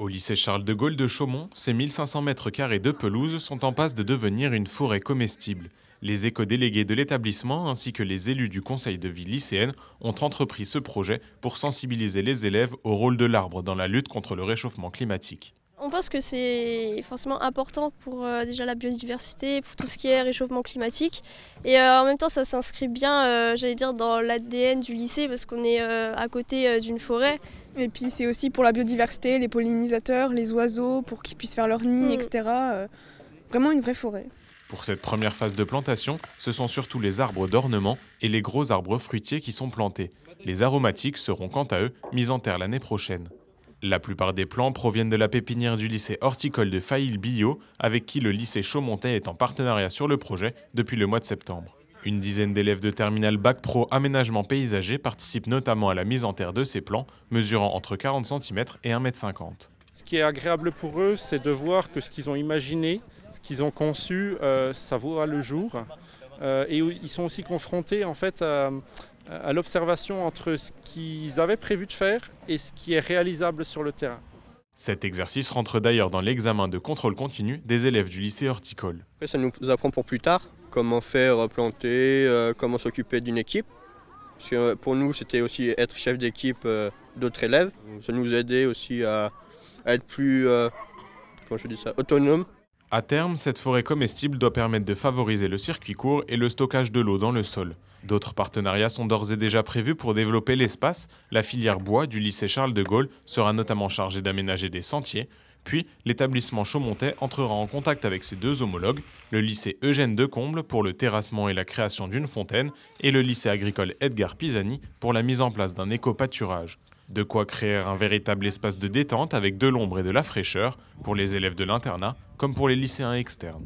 Au lycée Charles de Gaulle de Chaumont, ces 1500 mètres carrés de pelouse sont en passe de devenir une forêt comestible. Les éco-délégués de l'établissement ainsi que les élus du conseil de vie lycéenne ont entrepris ce projet pour sensibiliser les élèves au rôle de l'arbre dans la lutte contre le réchauffement climatique. On pense que c'est forcément important pour euh, déjà la biodiversité, pour tout ce qui est réchauffement climatique. Et euh, en même temps, ça s'inscrit bien, euh, j'allais dire, dans l'ADN du lycée parce qu'on est à côté d'une forêt. Et puis c'est aussi pour la biodiversité, les pollinisateurs, les oiseaux, pour qu'ils puissent faire leur nid, mm. etc. vraiment une vraie forêt. Pour cette première phase de plantation, ce sont surtout les arbres d'ornement et les gros arbres fruitiers qui sont plantés. Les aromatiques seront quant à eux mis en terre l'année prochaine. La plupart des plans proviennent de la pépinière du lycée horticole de Faïl Billot, avec qui le lycée Chaumontais est en partenariat sur le projet depuis le mois de septembre. Une dizaine d'élèves de Terminal Bac Pro Aménagement Paysager participent notamment à la mise en terre de ces plans, mesurant entre 40 cm et 1,50 m. Ce qui est agréable pour eux, c'est de voir que ce qu'ils ont imaginé, ce qu'ils ont conçu, euh, ça voit le jour. Euh, et ils sont aussi confrontés en fait à, à l'observation entre ce qu'ils avaient prévu de faire et ce qui est réalisable sur le terrain. Cet exercice rentre d'ailleurs dans l'examen de contrôle continu des élèves du lycée horticole. ça nous apprend pour plus tard comment faire planter, euh, comment s'occuper d'une équipe. Euh, pour nous, c'était aussi être chef d'équipe euh, d'autres élèves. Ça nous aidait aussi à, être plus je dis ça, autonome à terme, cette forêt comestible doit permettre de favoriser le circuit court et le stockage de l'eau dans le sol. D'autres partenariats sont d'ores et déjà prévus pour développer l'espace. La filière bois du lycée Charles de Gaulle sera notamment chargée d'aménager des sentiers. Puis, l'établissement Chaumontais entrera en contact avec ses deux homologues, le lycée Eugène Decomble pour le terrassement et la création d'une fontaine, et le lycée agricole Edgar Pisani pour la mise en place d'un éco-pâturage. De quoi créer un véritable espace de détente avec de l'ombre et de la fraîcheur pour les élèves de l'internat comme pour les lycéens externes.